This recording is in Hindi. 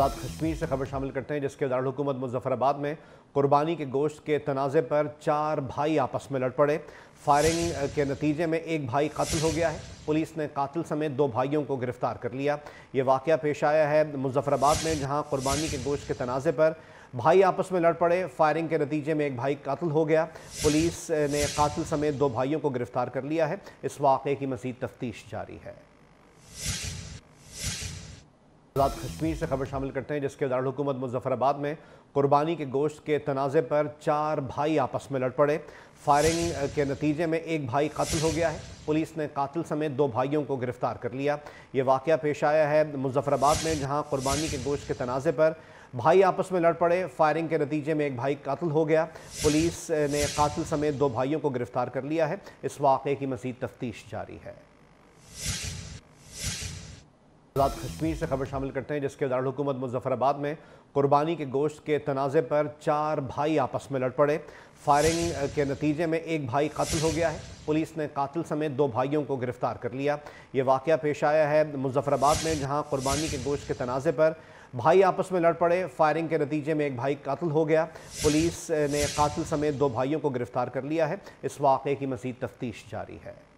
आजाद कश्मीर से खबर शामिल करते हैं जिसके दारकूमत मुजफ्फराबाद में कुर्बानी के गोश्त के तनाज़े पर चार भाई आपस में लड़ पड़े फायरिंग के नतीजे में एक भाई कत्ल हो गया है पुलिस ने कातिल समेत दो भाइयों को गिरफ्तार कर लिया ये वाक़ पेश आया है मुजफ्फराबाद में जहाँ कुर्बानी के गोश्त के तनाज़े पर भाई आपस में लड़ पड़े फायरिंग के नतीजे में एक भाई कतल हो गया पुलिस ने कातिल समेत दो भाइयों को गिरफ्तार कर लिया है इस वाक़े की मजीद तफ्तीश जारी है आजाद कश्मीर से खबर शामिल करते हैं जिसके दारकूमत मुजफ्फराबाद में कुर्बानी के गोश्त के तनाज़े पर चार भाई आपस में लड़ पड़े फायरिंग के नतीजे में एक भाई कत्ल हो गया है पुलिस ने कातिल समेत दो भाइयों को गिरफ्तार कर लिया ये वाक़ पेश आया है मुजफ्फराबाद में जहाँ कुर्बानी के गोश्त के तनाज़े पर भाई आपस में लड़ पड़े फायरिंग के नतीजे में एक भाई कतल हो गया पुलिस ने कातिल समेत दो भाइयों को गिरफ्तार कर लिया है इस वाक़े की मजीद तफ्तीश जारी है रात कश्मीर से खबर शामिल करते हैं जिसके दारकूमत मुजफ्फराबाद में कुर्बानी के गोश्त के तनाज़े पर चार भाई आपस में लड़ पड़े फायरिंग के नतीजे में एक भाई कत्ल हो गया है पुलिस ने कातिल समेत दो भाइयों को गिरफ्तार कर लिया ये वाक़ पेश आया है मुजफ्फराबाद में जहाँ कुर्बानी के गोश्त के तनाज़े पर भाई आपस में लड़ पड़े फायरिंग के नतीजे में एक भाई कतल हो गया पुलिस ने कातिल समेत दो भाइयों को गिरफ्तार कर लिया है इस वाक़े की मजीद तफ्तीश जारी है